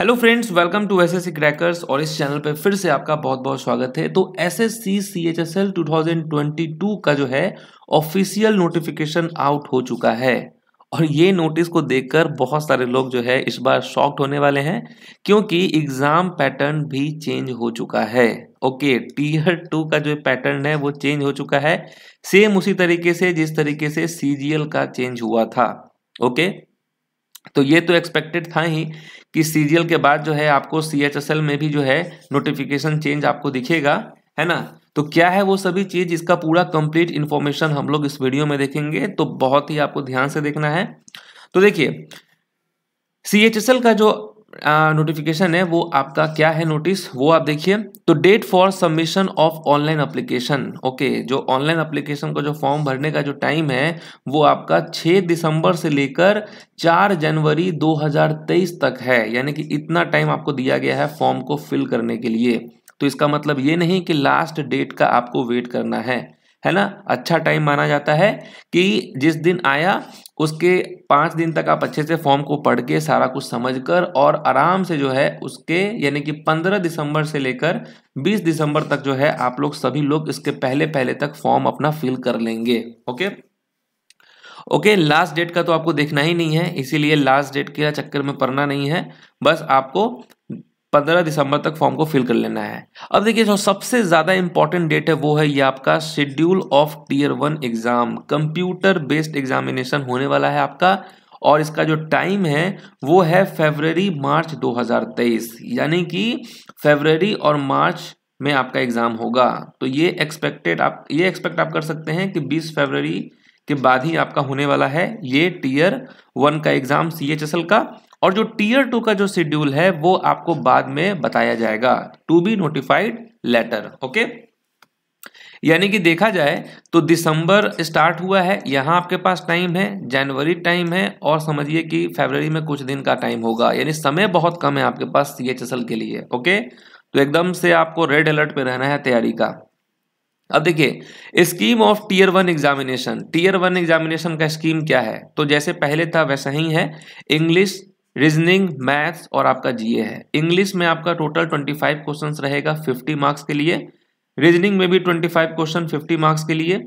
Hello friends welcome to S S crackers और इस channel पे फिर से आपका बहुत बहुत स्वागत है तो S S C C H S L two thousand twenty two का जो है ऑफिशियल नोटिफिकेशन आउट हो चुका है और ये नोटिस को देखकर बहुत सारे लोग जो है इस बार शॉक्ड होने वाले हैं क्योंकि एग्ज़ाम पैटर्न भी चेंज हो चुका है ओके टीयर टू का जो पैटर्न है वो चेंज हो चुका है सेम उसी तरीके से जिस तरीके से सी का चेंज हुआ था ओके okay? तो ये तो एक्सपेक्टेड था ही कि सीरियल के बाद जो है आपको सी एच एस एल में भी जो है नोटिफिकेशन चेंज आपको दिखेगा है ना तो क्या है वो सभी चीज़ इसका पूरा कंप्लीट इन्फॉर्मेशन हम लोग इस वीडियो में देखेंगे तो बहुत ही आपको ध्यान से देखना है तो देखिए सी एच एस एल का जो नोटिफिकेशन है वो आपका क्या है नोटिस वो आप देखिए तो date for submission of online application okay जो ऑनलाइन अप्लीकेशन का जो फॉर्म भरने का जो टाइम है वो आपका 6 दिसंबर से लेकर 4 जनवरी 2023 तक है यानी कि इतना टाइम आपको दिया गया है फॉर्म को फिल करने के लिए तो इसका मतलब ये नहीं कि लास्ट डेट का आपको वेट करना है है ना अच्छा टाइम माना जाता है कि जिस दिन आया उसके पाँच दिन तक आप अच्छे से फॉर्म को पढ़ के सारा कुछ समझ कर और आराम से जो है उसके यानी कि पंद्रह दिसंबर से लेकर बीस दिसंबर तक जो है आप लोग सभी लोग इसके पहले पहले तक फॉर्म अपना फिल कर लेंगे ओके ओके लास्ट डेट का तो आपको देखना ही नहीं है इसीलिए लास्ट डेट के चक्कर में पढ़ना नहीं है बस आपको पंद्रह दिसंबर तक फॉर्म को फिल कर लेना है अब देखिए जो सबसे ज़्यादा इंपॉर्टेंट डेट है वो है ये आपका schedule of tier one exam computer based examination होने वाला है आपका और इसका जो टाइम है वो है फेबररी मार्च 2023 यानी कि फेबररी और मार्च में आपका एग्ज़ाम होगा तो ये एक्सपेक्टेड आप ये एक्सपेक्ट आप कर सकते हैं कि 20 फेबररी के बाद ही आपका होने वाला है ये टीयर वन का एग्ज़ाम सी का और जो टीयर टू का जो शेड्यूल है वो आपको बाद में बताया जाएगा to be notified later okay यानी कि देखा जाए तो दिसंबर स्टार्ट हुआ है यहाँ आपके पास टाइम है जनवरी टाइम है और समझिए कि फरवरी में कुछ दिन का टाइम होगा यानी समय बहुत कम है आपके पास सी के लिए ओके तो एकदम से आपको रेड अलर्ट पे रहना है तैयारी का अब देखिए scheme of tier one examination tier one examination का स्कीम क्या है तो जैसे पहले था वैसा ही है इंग्लिश रीजनिंग मैथ्स और आपका जीए है इंग्लिश में आपका टोटल 25 क्वेश्चन रहेगा 50 मार्क्स के लिए रीजनिंग में भी 25 क्वेश्चन फिफ्टी मार्क्स के लिए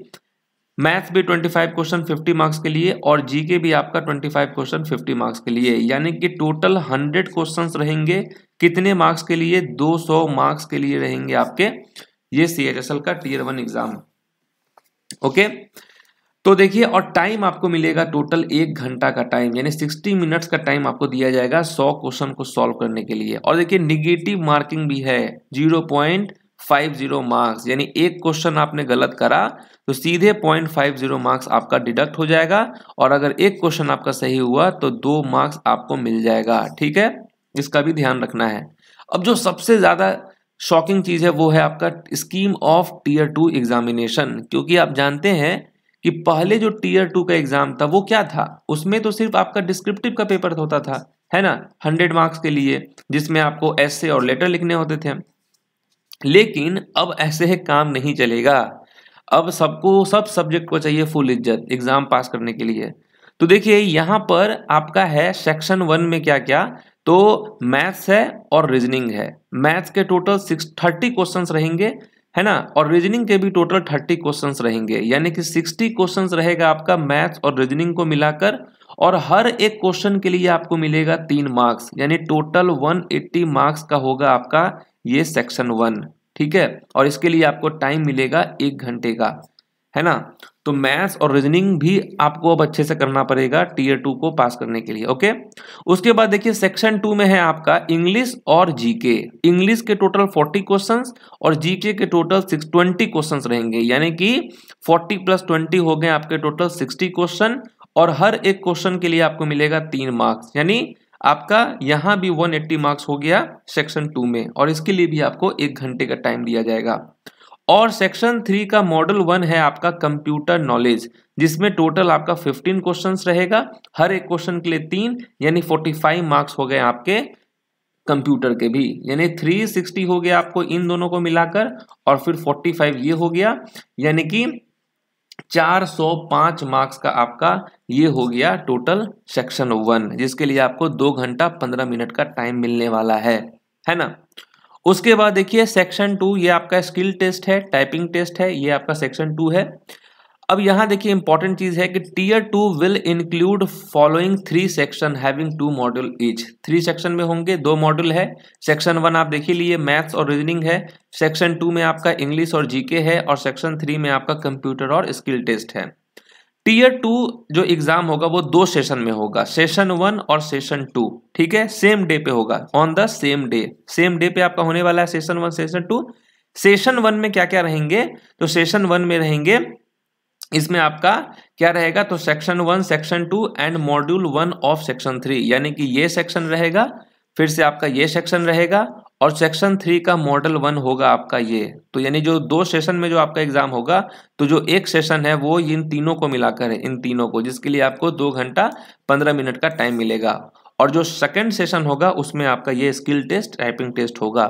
मैथ्स भी 25 क्वेश्चन फिफ्टी मार्क्स के लिए और जीके भी आपका 25 क्वेश्चन फिफ्टी मार्क्स के लिए यानी कि टोटल 100 क्वेश्चन रहेंगे कितने मार्क्स के लिए 200 मार्क्स के लिए रहेंगे आपके ये सी का tier one exam okay okay? तो देखिए और टाइम आपको मिलेगा टोटल एक घंटा का टाइम यानी सिक्सटी मिनट्स का टाइम आपको दिया जाएगा सौ क्वेश्चन को सॉल्व करने के लिए और देखिए निगेटिव मार्किंग भी है zero point five zero marks यानी एक क्वेश्चन आपने गलत करा तो सीधे पॉइंट फाइव जीरो मार्क्स आपका डिडक्ट हो जाएगा और अगर एक क्वेश्चन आपका सही हुआ तो दो मार्क्स आपको मिल जाएगा ठीक है इसका भी ध्यान रखना है अब जो सबसे ज़्यादा शॉकिंग चीज़ है वो है आपका scheme of tier two examination क्योंकि आप जानते हैं कि पहले जो टीयर टू का एग्जाम था वो क्या था उसमें तो सिर्फ आपका डिस्क्रिप्टिव का पेपर होता था है ना हंड्रेड मार्क्स के लिए जिसमें आपको ऐसे और लेटर लिखने होते थे लेकिन अब ऐसे है काम नहीं चलेगा अब सबको सब सब्जेक्ट को चाहिए फुल इज्जत एग्जाम पास करने के लिए तो देखिए यहाँ पर आपका है सेक्शन वन में क्या क्या तो मैथ्स है और रीजनिंग है मैथ्स के टोटल सिक्स थर्टी क्वेश्चन रहेंगे है ना और रीजनिंग के भी टोटल थर्टी क्वेश्चन रहेंगे यानी कि सिक्सटी क्वेश्चन रहेगा आपका मैथ्स और रीजनिंग को मिलाकर और हर एक क्वेश्चन के लिए आपको मिलेगा तीन मार्क्स यानी टोटल वन एट्टी मार्क्स का होगा आपका ये सेक्शन वन ठीक है और इसके लिए आपको टाइम मिलेगा एक घंटे का है ना तो मैथ्स और रीजनिंग भी आपको अब अच्छे से करना पड़ेगा टीयर टू को पास करने के लिए ओके उसके बाद देखिए सेक्शन टू में है आपका इंग्लिश और जीके इंग्लिश के टोटल फोर्टी क्वेश्चंस और जीके के टोटल सिक्स ट्वेंटी क्वेश्चन रहेंगे यानी कि फोर्टी प्लस ट्वेंटी हो गए आपके टोटल सिक्सटी क्वेश्चन और हर एक क्वेश्चन के लिए आपको मिलेगा तीन मार्क्स यानी आपका यहां भी 180 मार्क्स हो गया सेक्शन टू में और इसके लिए भी आपको एक घंटे का टाइम दिया जाएगा और सेक्शन थ्री का मॉडल वन है आपका कंप्यूटर नॉलेज जिसमें टोटल आपका फिफ्टीन क्वेश्चन रहेगा हर एक क्वेश्चन के लिए तीन यानी फोर्टी फाइव मार्क्स हो गए आपके कंप्यूटर के भी यानी थ्री सिक्सटी हो गया आपको इन दोनों को मिलाकर और फिर फोर्टी फाइव ये हो गया यानी कि चार सौ पांच मार्क्स का आपका ये हो गया टोटल सेक्शन वन जिसके लिए आपको दो घंटा पंद्रह मिनट का टाइम मिलने वाला है है ना उसके बाद देखिए सेक्शन टू ये आपका स्किल टेस्ट है टाइपिंग टेस्ट है ये आपका सेक्शन टू है अब यहाँ देखिए इंपॉर्टेंट चीज़ है कि tier two will include following three section having two module each three section में होंगे दो मॉड्यूल है सेक्शन वन आप देखिए लिए मैथ्स और रीजनिंग है सेक्शन टू में आपका इंग्लिश और जीके है और सेक्शन थ्री में आपका कंप्यूटर और स्किल टेस्ट है टीयर टू जो एग्जाम होगा वो दो सेशन में होगा सेशन वन और सेशन टू ठीक है सेम डे पे होगा on the same day same day पे आपका होने वाला है session one session two session one में क्या क्या रहेंगे तो सेशन वन में रहेंगे इसमें आपका क्या रहेगा तो section one section two and module one of section three यानी कि ये सेक्शन रहेगा फिर से आपका ये सेक्शन रहेगा और सेक्शन थ्री का मॉडल वन होगा आपका ये तो यानी जो दो सेशन में जो आपका एग्जाम होगा तो जो एक सेशन है वो इन तीनों को मिलाकर है इन तीनों को जिसके लिए आपको दो घंटा पंद्रह मिनट का टाइम मिलेगा और जो सेकंड सेशन होगा उसमें आपका ये स्किल टेस्ट टाइपिंग टेस्ट होगा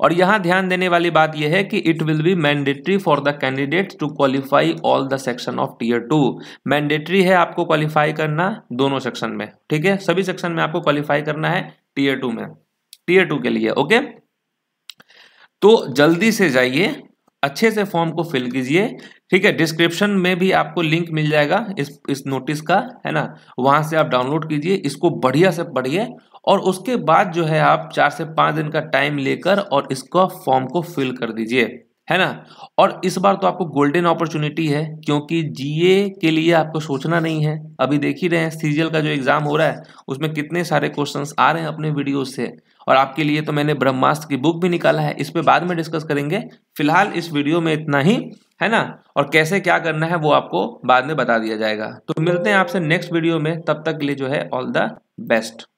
और यहाँ ध्यान देने वाली बात यह है कि it will be mandatory for the candidate to qualify all the section of tier two mandatory है आपको क्वालिफाई करना दोनों सेक्शन में ठीक है सभी सेक्शन में आपको क्वालिफाई करना है टीयर टू में टीयर टू के लिए ओके तो जल्दी से जाइए अच्छे से फॉर्म को फिल कीजिए ठीक है डिस्क्रिप्शन में भी आपको लिंक मिल जाएगा इस इस नोटिस का है ना वहां से आप डाउनलोड कीजिए इसको बढ़िया से पढ़िए और उसके बाद जो है आप चार से पांच दिन का टाइम लेकर और इसका फॉर्म को फिल कर दीजिए है ना और इस बार तो आपको गोल्डन अपॉर्चुनिटी है क्योंकि जीए के लिए आपको सोचना नहीं है अभी देख ही रहे हैं सीजीएल का जो एग्ज़ाम हो रहा है उसमें कितने सारे क्वेश्चंस आ रहे हैं अपने वीडियोस से और आपके लिए तो मैंने ब्रह्मास्त्र की बुक भी निकाला है इस पर बाद में डिस्कस करेंगे फिलहाल इस वीडियो में इतना ही है ना और कैसे क्या करना है वो आपको बाद में बता दिया जाएगा तो मिलते हैं आपसे नेक्स्ट वीडियो में तब तक के लिए जो है ऑल द बेस्ट